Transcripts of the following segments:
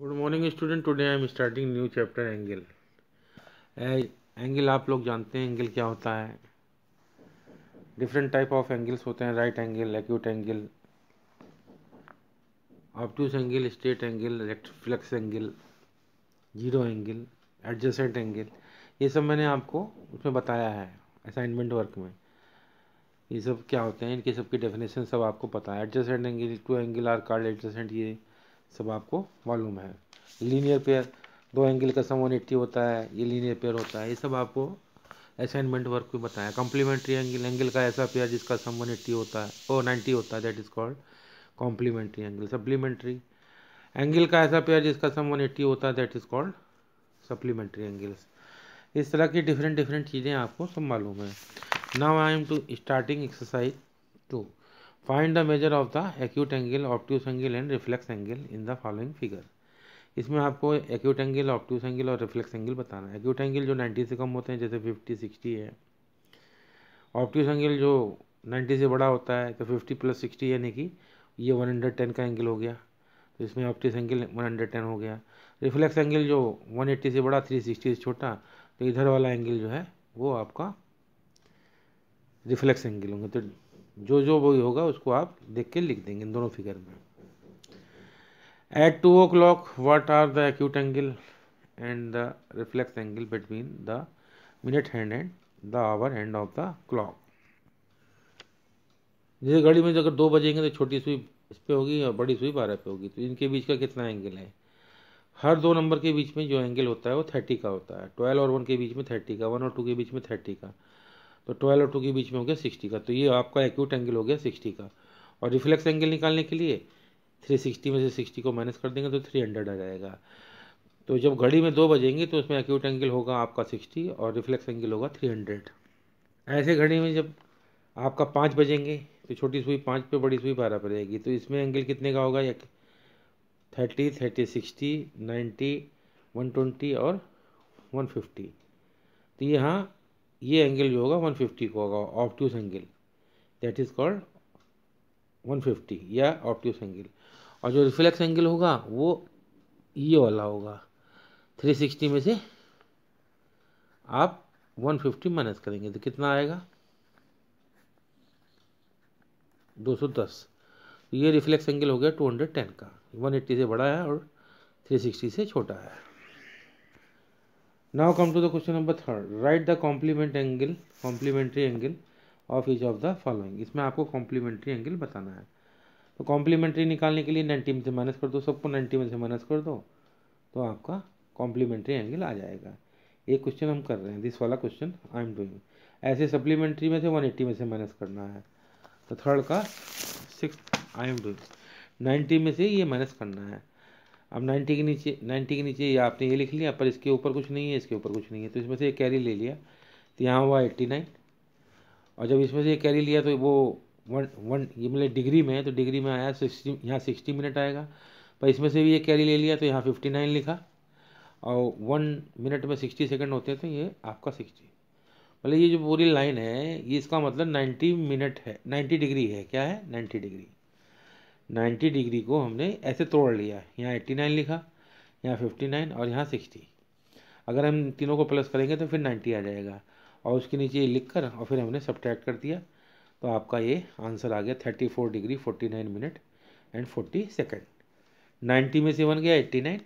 good morning student today I am starting new chapter angle angle आप लोग जानते हैं एंगल क्या होता है डिफरेंट टाइप ऑफ एंगल्स होते हैं right angle acute angle obtuse angle straight angle reflex angle zero angle adjacent angle ये सब मैंने आपको उसमें बताया है असाइनमेंट वर्क में ये सब क्या होते हैं इनके सबके डेफिनेशन सब आपको पता है adjacent angle two angle are called adjacent ये सब आपको मालूम है लीनियर पेयर दो एंगल का सम एट्टी होता है ये लीनियर पेयर होता है ये सब आपको असाइनमेंट वर्क में बताया कॉम्प्लीमेंट्री एंगल एंगल का ऐसा पेयर जिसका सम एट्टी होता है ओ नाइन्टी होता है that is called complementary angle supplementary angle का ऐसा पेयर जिसका सम एट्टी होता है that is called supplementary angles इस तरह की डिफरेंट डिफरेंट चीज़ें आपको सब मालूम है now I am to starting exercise to find the measure of the acute angle obtuse angle and reflex angle in the following figure इसमें आपको एक्यूट एंगल ऑप्टिव एंगल और रिफ्लेक्स एंगल बताना है एक्यूट एंगल जो 90 से कम होते हैं जैसे 50 60 है ऑप्टिव एंगल जो 90 से बड़ा होता है तो 50 प्लस 60 यानी कि ये 110 का एंगल हो गया तो इसमें ऑप्टिस एंगल 110 हो गया रिफ्लेक्स एंगल जो 180 से बड़ा 360 से छोटा तो इधर वाला एंगल जो है वो आपका रिफ्लेक्स एंगल होंगे तो जो जो वही होगा उसको आप देख के लिख देंगे इन दोनों फिगर में at two o'clock what are the acute angle and the reflex angle between the minute hand and the hour end of the clock जैसे घड़ी में अगर दो बजेंगे तो छोटी सुई इस पर होगी और बड़ी सुई बारह पे होगी तो इनके बीच का कितना एंगल है हर दो नंबर के बीच में जो एंगल होता है वो थर्टी का होता है ट्वेल्व और वन के बीच में थर्टी का वन और टू के बीच में थर्टी का तो ट्वेल्व और टू के बीच में हो गया सिक्सटी का तो ये आपका एक्यूट एंगल हो गया सिक्सटी का और रिफ्लेक्स एंगल निकालने के लिए थ्री सिक्सटी में से सिक्सटी को माइनस कर देंगे तो थ्री हंड्रेड आ जाएगा तो जब घड़ी में दो बजेंगे तो उसमें एक्यूट एंगल होगा आपका सिक्सटी और रिफ्लेक्स एंगल होगा थ्री हंड्रेड ऐसे घड़ी में जब आपका पाँच बजेंगे तो छोटी सुई पाँच पे बड़ी सुई बारह पर रहेगी तो इसमें एंगल कितने का होगा thirty thirty sixty ninety one twenty और वन फिफ्टी तो यहाँ ये एंगल जो होगा 150 को होगा obtuse angle that is called 150 या ऑप्टिस एंगल और जो रिफ्लेक्स एंगल होगा वो ये वाला होगा 360 में से आप 150 माइनस करेंगे तो कितना आएगा 210 तो ये रिफ्लेक्स एंगल हो गया 210 का 180 से बड़ा है और 360 से छोटा है now come to the question number third write the complement angle complementary angle of each of the following इसमें आपको कॉम्प्लीमेंट्री एंगल बताना है तो कॉम्प्लीमेंट्री निकालने के लिए नाइन्टी में से माइनस कर दो सबको नाइन्टी में से माइनस कर दो तो आपका कॉम्प्लीमेंट्री एंगल आ जाएगा ये क्वेश्चन हम कर रहे हैं दिस वाला क्वेश्चन आई एम डूइंग ऐसे सप्लीमेंट्री में से वन एट्टी में से माइनस करना है तो थर्ड का six I am doing ninety में से ये माइनस करना है अब 90 के नीचे 90 के नीचे ये आपने ये लिख लिया पर इसके ऊपर कुछ नहीं है इसके ऊपर कुछ नहीं है तो इसमें से एक कैरी ले लिया तो यहाँ हुआ 89 और जब इसमें से ये कैरी लिया तो वो वन वन ये मतलब डिग्री में है तो डिग्री में आया सिक्सटी यहाँ सिक्सटी मिनट आएगा पर इसमें से भी ये कैरी ले लिया तो यहाँ फिफ्टी नाइन लिखा और वन मिनट में सिक्सटी सेकेंड होते हैं तो ये आपका सिक्सटी मतलब ये जो पूरी लाइन है ये इसका मतलब नाइन्टी मिनट है नाइन्टी डिग्री है क्या है नाइन्टी डिग्री 90 डिग्री को हमने ऐसे तोड़ लिया यहाँ एट्टी नाइन लिखा यहाँ फिफ्टी नाइन और यहाँ सिक्सटी अगर हम तीनों को प्लस करेंगे तो फिर नाइन्टी आ जाएगा और उसके नीचे लिख कर और फिर हमने सब्ट्रैक्ट कर दिया तो आपका ये आंसर आ गया thirty four degree forty nine minute and forty second ninety में से बन गया एट्टी नाइन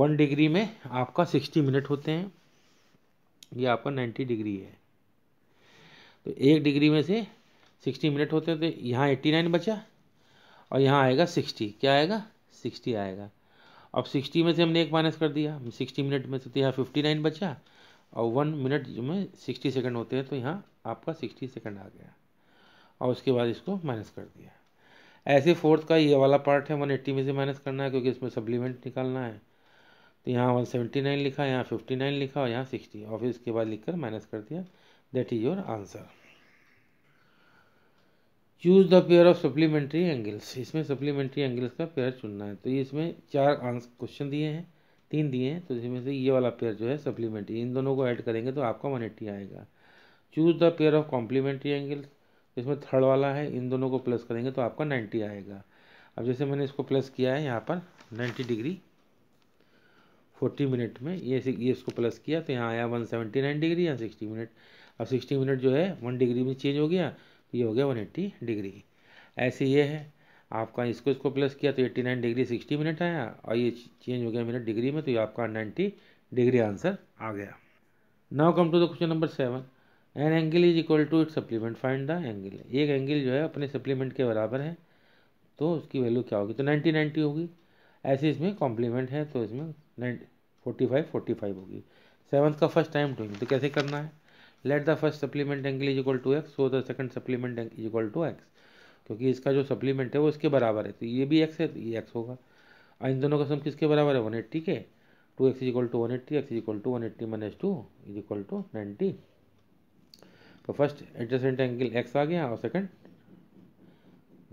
वन डिग्री में आपका सिक्सटी मिनट होते हैं ये आपका नाइन्टी डिग्री है तो एक डिग्री में से सिक्सटी मिनट होते हैं तो यहाँ नाइन बचा और यहाँ आएगा सिक्सटी क्या आएगा सिक्सटी आएगा अब सिक्सटी में से हमने एक माइनस कर दिया सिक्सटी मिनट में से तो यहाँ फिफ्टी नाइन बचा और वन मिनट में सिक्सटी सेकेंड होते हैं तो यहाँ आपका सिक्सटी सेकेंड आ गया और उसके बाद इसको माइनस कर दिया ऐसे फोर्थ का ये वाला पार्ट है वन एट्टी में से माइनस करना है क्योंकि इसमें सप्लीमेंट निकालना है तो यहाँ वन सेवेंटी नाइन लिखा यहाँ फिफ्टी नाइन लिखा और यहाँ सिक्सटी और फिर इसके बाद कर माइनस कर दिया that is your answer choose the pair of supplementary angles इसमें सप्लीमेंट्री एंगल्स का पेयर चुनना है तो ये इसमें चार आंसर क्वेश्चन दिए हैं तीन दिए हैं तो इसमें से ये वाला पेयर जो है सप्लीमेंट्री इन दोनों को ऐड करेंगे तो आपका वन एट्टी आएगा choose the pair of complementary angles इसमें थर्ड वाला है इन दोनों को प्लस करेंगे तो आपका नाइन्टी आएगा अब जैसे मैंने इसको प्लस किया है यहाँ पर नाइन्टी डिग्री फोर्टी मिनट में ये ये इसको प्लस किया तो यहाँ आया वन सेवेंटी नाइन डिग्री या सिक्सटी मिनट अब सिक्सटी मिनट जो है वन डिग्री में चेंज हो गया ये हो गया वन एट्टी डिग्री ऐसे ये है आपका इसको इसको प्लस किया तो eighty nine degree sixty minute आया और ये चेंज हो गया मिनट डिग्री में तो ये आपका नाइन्टी डिग्री आंसर आ गया now come to the question number seven an angle is equal to it supplement find the angle एक एंगल जो है अपने सप्लीमेंट के बराबर है तो उसकी वैल्यू क्या होगी तो नाइन्टी नाइन्टी होगी ऐसे इसमें कॉम्प्लीमेंट है तो इसमें nine forty five forty five होगी सेवन्थ का फर्स्ट टाइम डूइंग तो कैसे करना है let the first supplement angle is equal to X so the second supplement angle is equal to X क्योंकि इसका जो सप्लीमेंट है वो इसके बराबर है तो ये भी एक्स है तो ये एक्स होगा और हाँ, इन दोनों का सम किसके बराबर है वन एट्टी के two X is equal to one eighty X is equal to one eighty minus two is equal to ninety तो फर्स्ट एडजस्टेंट एंगल एक्स आ गया और सेकंड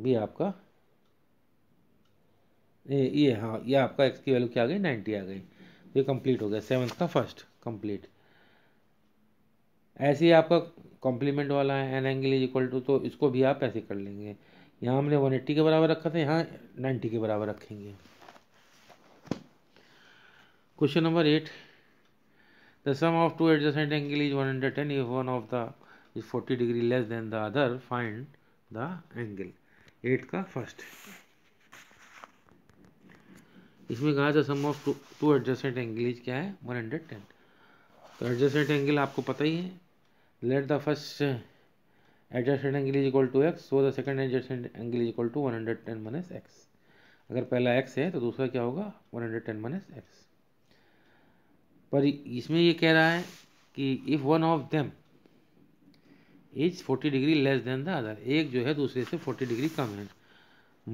भी आपका ये हाँ ये आपका एक्स की वैल्यू क्या आ गई नाइन्टी आ गई ये कंप्लीट हो गया सेवन्थ का फर्स्ट कंप्लीट ऐसे ही आपका कॉम्प्लीमेंट वाला है an angle is equal to तो इसको भी आप ऐसे कर लेंगे यहाँ हमने वन एट्टी के बराबर रखा था यहाँ नाइन्टी के बराबर रखेंगे question number eight the sum of two adjacent angle is one hundred ten if one of the is forty degree less than the other find the angle eight का first इसमें कहा था sum of two adjacent angle is क्या है one hundred ten तो adjacent angle आपको पता ही है let the first adjusted angle is equal to X so the second adjusted angle is equal to 110 hundred ten minus X अगर पहला X है तो दूसरा क्या होगा one hundred ten minus X पर इसमें ये कह रहा है कि if one of them is forty degree less than the other एक जो है दूसरे से फोर्टी डिग्री कम है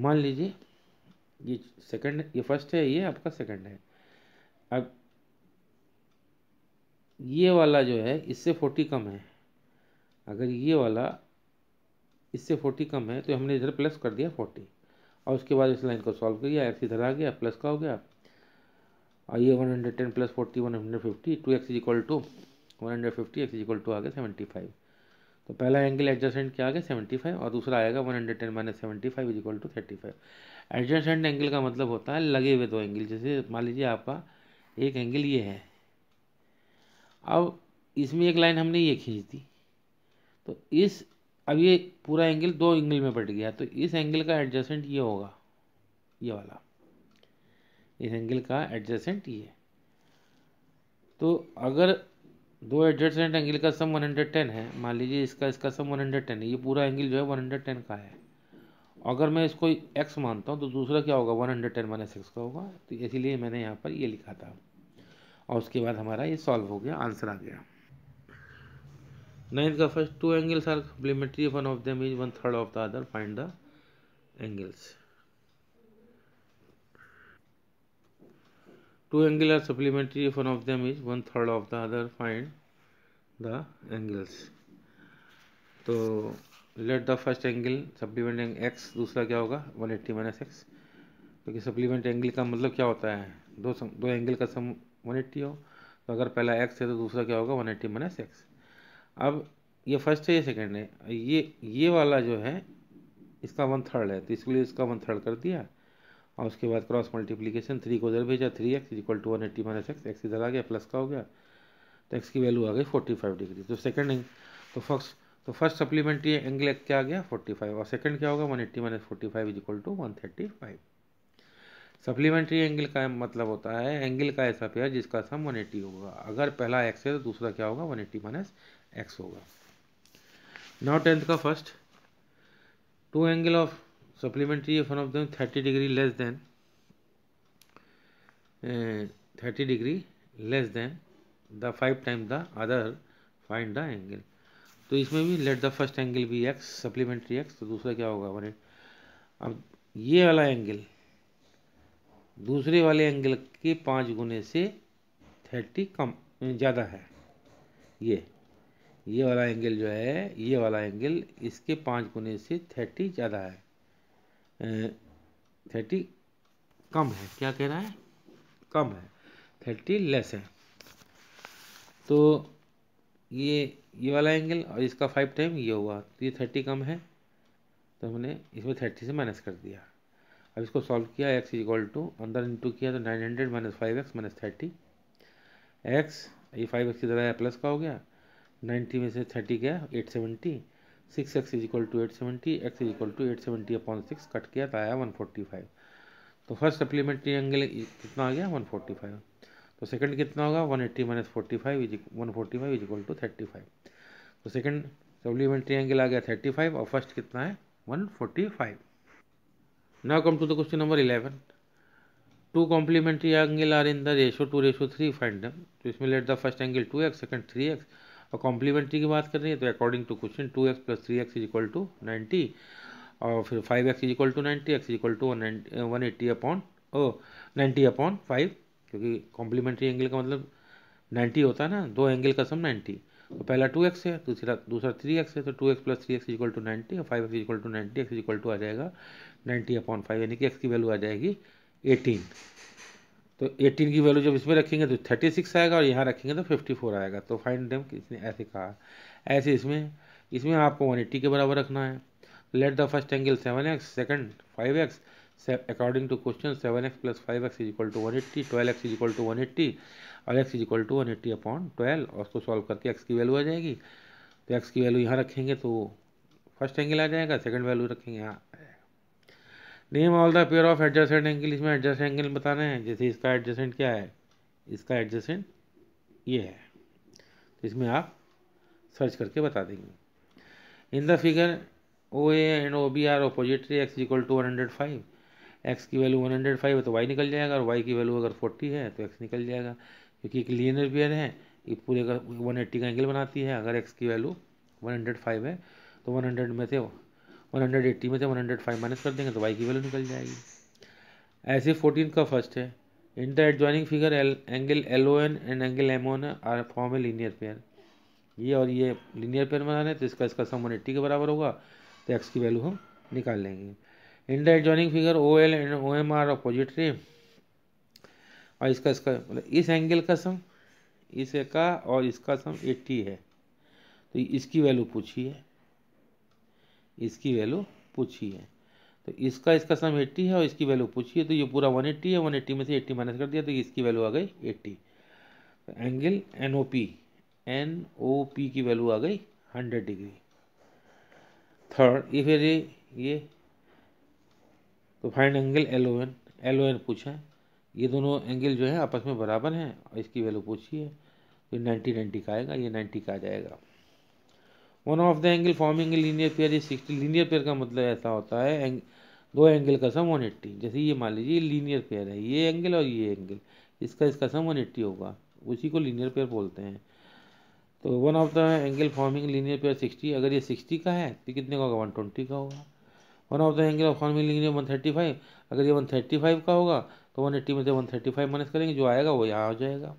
मान लीजिए ये सेकंड ये फर्स्ट है ये आपका सेकंड है अब ये वाला जो है इससे फोर्टी कम है अगर ये वाला इससे फोर्टी कम है तो हमने इधर प्लस कर दिया फोर्टी और उसके बाद इस लाइन को सॉल्व किया एक्स इधर आ गया प्लस का हो गया और ये one hundred ten plus forty one hundred fifty two X equal to one hundred fifty X equal to आ गया सेवेंटी फाइव तो पहला एंगल एडजस्टेंट क्या आ गया सेवेंटी फाइव और दूसरा आएगा one hundred ten minus seventy five is equal to thirty five adjacent angle का मतलब होता है लगे हुए दो एंगल जैसे मान लीजिए आपका एक एंगल ये है अब इसमें एक लाइन हमने ये खींच दी तो इस अब ये पूरा एंगल दो एंगल में बट गया तो इस एंगल का एडजस्टेंट ये होगा ये वाला इस एंगल का एडजस्टेंट ये तो अगर दो एडजस्टेंट एंगल का सम 110 है मान लीजिए इसका इसका सम 110 है ये पूरा एंगल जो है 110 का है अगर मैं इसको एक्स मानता हूँ तो दूसरा क्या होगा 110 हंड्रेड टेन माइनस एक्स का होगा तो इसीलिए मैंने यहाँ पर ये लिखा था और उसके बाद हमारा ये सॉल्व हो गया आंसर आ गया ना इनका first two angles are complementary one of them is one third of the other find the angles two angle are supplementary one of them is one third of the other find the angles तो let the first angle supplement x दूसरा क्या होगा one eighty minus x क्योंकि supplement angle का मतलब क्या होता है दो सम, दो एंगल का सम वन एट्टी हो तो अगर पहला एक्स है तो दूसरा क्या होगा वन एट्टी माइनस एक्स अब ये फर्स्ट है ये सेकेंड है ये ये वाला जो है इसका वन थर्ड है तो इसके लिए इसका वन थर्ड कर दिया और उसके बाद क्रॉस मल्टीप्लीकेशन थ्री को उधर भेजा three x equal to one eighty minus x x इधर आ गया प्लस का हो गया तो एक्स की वैल्यू आ गई फोर्टी फाइव डिग्री तो सेकेंड तो फर्स्ट तो फर्स्ट सप्लीमेंट्री एंगल क्या आ गया फोर्टी फाइव और सेकेंड क्या होगा one eighty minus forty five is equal to one thirty five supplementary angle का मतलब होता है एंगल का ऐसा पेयर जिसका सम एट्टी होगा अगर पहला एक्स है तो दूसरा क्या होगा वन एट्टी माइनस एक्स होगा नाउ टेंथ का first two angle of supplementary one of them thirty degree less than thirty degree less than the five time the other find the angle तो इसमें भी लेट द फर्स्ट एंगल भी x supplementary x तो दूसरा क्या होगा बने अब ये वाला एंगल दूसरे वाले एंगल के पाँच गुने से थर्टी कम ज़्यादा है ये ये वाला एंगल जो है ये वाला एंगल इसके पाँच गुने से थर्टी ज़्यादा है थर्टी कम है क्या कह रहा है कम है थर्टी लेस है तो ये ये वाला एंगल और इसका फाइव टाइम ये हुआ तो ये थर्टी कम है तो हमने इसमें थर्टी से माइनस कर दिया अब इसको सॉल्व किया एक्स इक्वल टू अंदर इंटू किया तो nine hundred minus five x minus thirty x ये फाइव एक्स की तरह प्लस का हो गया नाइन्टी में से थर्टी गया eight seventy six x is equal to eight seventy x is equal to eight seventy upon six cut किया तो आया वन फोर्टी फाइव तो फर्स्ट सप्लीमेंट्री एंगल कितना आ गया वन फोर्टी फाइव तो सेकंड कितना होगा one eighty minus forty five is one forty five is equal to thirty five तो सेकंड सप्लीमेंट्री एंगल आ गया थर्टी फाइव और फर्स्ट कितना है one forty five now come to the question number eleven two complementary angle are in the ratio two ratio three find तो इसमें let the first angle two x second three x और complementary की बात करें तो according to question two x plus three x is equal to ninety और फिर five x is equal to ninety x equal to one eighty upon oh ninety upon five क्योंकि complementary angle का मतलब ninety होता है ना दो angle का सम नाइन्टी तो पहला टू एक्स है दूसरा दूसरा थ्री एक्स है तो two x plus three x equal to ninety और five x equal to ninety x equal to आ जाएगा नाइन्टी अपॉन फाइव यानी कि एक्स की वैल्यू आ जाएगी एटीन तो 18 की वैल्यू जब इसमें रखेंगे तो 36 आएगा और यहाँ रखेंगे तो 54 आएगा तो फाइन डेम इसने ऐसे कहा ऐसे इसमें इसमें आपको 180 के बराबर रखना है let the first angle seven x second five x according to question seven x plus five x is equal to one eighty twelve x is equal to one eighty और x is equal to one eighty upon twelve और उसको solve करके x की value आ जाएगी तो x की value यहाँ रखेंगे तो फर्स्ट एंगल आ जाएगा सेकेंड वैल्यू रखेंगे यहाँ name all the pair of adjacent angle इसमें एडजस्ट एंगल बताना है जैसे इसका एडजस्टेंट क्या है इसका एडजस्टेंट ये है तो इसमें आप सर्च करके बता देंगे in the figure o a and o b are opposite ray x equal to one hundred five x की वैल्यू वन हंड्रेड फाइव है तो वाई निकल जाएगा और वाई की वैल्यू अगर फोर्टी है तो एक्स निकल जाएगा क्योंकि एक लीनियर पेयर है ये पूरे का वन एट्टी का एंगल बनाती है अगर एक्स की वैल्यू वन हंड्रेड फाइव है तो वन हंड्रेड में से वन हंड्रेड एट्टी में से वन हंड्रेड फाइव माइनस कर देंगे तो वाई की वैल्यू निकल जाएगी ऐसे फोर्टीन का फर्स्ट है in the adjoining figure l angle l o n and angle m o n are form है लीनियर पेयर ये और ये लीनियर पेयर बना रहे तो इसका इसका सम वन एट्टी के बराबर होगा तो एक्स की वैल्यू हम निकाल लेंगे in the adjoining figure o l and o m are opposite ray और इसका इसका मतलब इस एंगल का सम इसका और इसका सम एट्टी है तो इसकी वैल्यू पूछी है इसकी वैल्यू पूछी है तो इसका इसका सम 80 है और इसकी वैल्यू पूछी है तो ये पूरा 180 है 180 में से 80 माइनस कर दिया तो इसकी वैल्यू आ गई 80 तो angle n o p n o p की वैल्यू आ गई 100 डिग्री थर्ड ये फिर ये ये तो find angle l o n l o n पूछा ये दोनों एंगल जो है आपस में बराबर हैं और इसकी वैल्यू पूछी है तो नाइन्टी नाइन्टी का आएगा ये नाइन्टी का आ जाएगा one of the angle forming a linear pair is sixty linear pair का मतलब ऐसा होता है एंग, दो एंगल का सम वन एट्टी जैसे ये मान लीजिए लीनियर पेयर है ये एंगल और ये एंगल इसका इसका सम वन एट्टी होगा उसी को लीनियर पेयर बोलते हैं तो one of the angle forming linear pair sixty अगर ये सिक्सटी का है तो कितने का होगा वन ट्वेंटी का होगा one of the angle of forming linear one thirty five अगर ये वन थर्टी फाइव का होगा तो वन एट्टी में से वन थर्टी फाइव माइनस करेंगे जो आएगा वो यहाँ आ जाएगा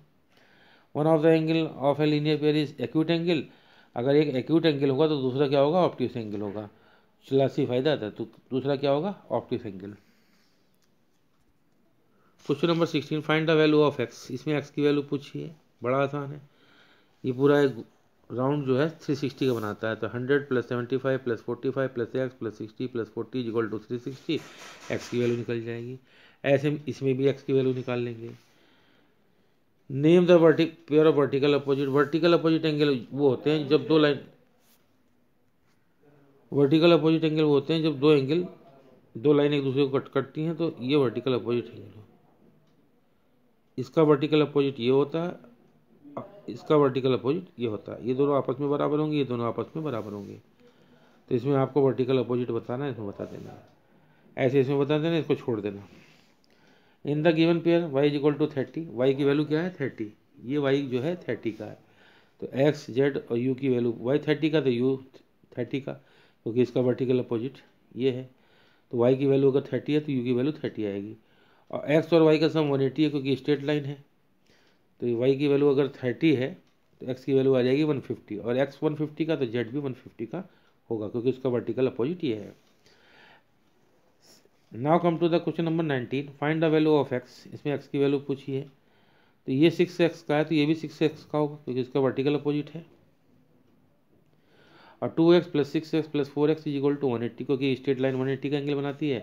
one of the angle of a linear pair is acute angle अगर एक एक्यूट एंगल होगा तो दूसरा क्या होगा ऑप्टिस एंगल होगा चलासी फायदा था तो दूसरा क्या होगा obtuse angle question number sixteen find the value of x इसमें एक्स की वैल्यू पूछिए बड़ा आसान है ये पूरा एक राउंड जो है थ्री सिक्सटी का बनाता है तो hundred plus seventy five plus forty five plus x plus sixty plus forty is equal to three sixty x की वैल्यू निकल जाएगी ऐसे इसमें भी एक्स की वैल्यू निकाल लेंगे name the vertical pair vertical opposite vertical opposite angle वो होते हैं जब दो लाइन वर्टिकल अपोजिट एंगल वो होते हैं जब दो एंगल दो लाइन एक दूसरे को कट करती हैं तो ये वर्टिकल अपोजिट एंगल इसका वर्टिकल अपोजिट ये होता है इसका वर्टिकल अपोजिट ये होता है ये दोनों आपस में बराबर होंगे ये दोनों आपस में बराबर होंगे तो इसमें आपको वर्टिकल अपोजिट बताना है इसमें बता देना ऐसे इसमें बता देना इसको छोड़ देना in the given pair y is equal to thirty y की वैल्यू क्या है थर्टी ये वाई जो है थर्टी का है तो एक्स जेड और यू की वैल्यू वाई थर्टी का तो यू थर्टी का क्योंकि इसका वर्टिकल अपोजिट ये है तो वाई की वैल्यू अगर थर्टी है तो यू की वैल्यू थर्टी आएगी और एक्स और वाई का सम वन एटी है क्योंकि स्ट्रेट लाइन है तो वाई की वैल्यू अगर थर्टी है तो एक्स की वैल्यू आ जाएगी वन फिफ्टी और एक्स वन फिफ्टी का तो जेड भी वन फिफ्टी का होगा क्योंकि उसका वर्टिकल अपोजिट ये है now come to the question number nineteen find the value of x इसमें एक्स की वैल्यू पूछी है तो ये सिक्स एक्स का है तो ये भी सिक्स एक्स का होगा क्योंकि इसका वर्टिकल अपोजिट है और two x plus six x plus four x is equal to one eighty क्योंकि स्ट्रेट लाइन वन एट्टी का एंगल बनाती है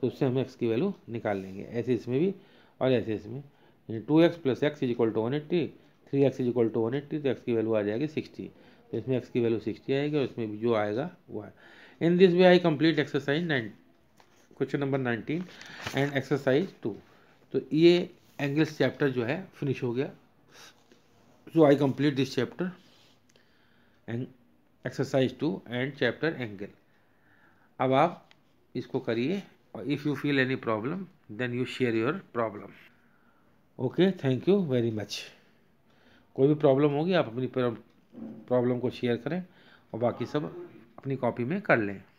तो उससे हम एक्स की वैल्यू निकाल लेंगे ऐसे इसमें भी और ऐसे इसमें two x plus x is equal to one eighty three x is equal to one eighty तो एक्स की वैल्यू आ जाएगी सिक्सटी तो इसमें एक्स की वैल्यू सिक्सटी आएगी और इसमें जो आएगा वो आएगा in this way I complete exercise nine question number nineteen and exercise two तो ये एंगल्स चैप्टर जो है फिनिश हो गया so I complete this chapter and exercise two and chapter angle अब आप इसको करिए और if you feel any problem then you share your problem okay thank you very much कोई भी प्रॉब्लम होगी आप अपनी प्रॉब्लम को शेयर करें और बाकी सब अपनी कॉपी में कर लें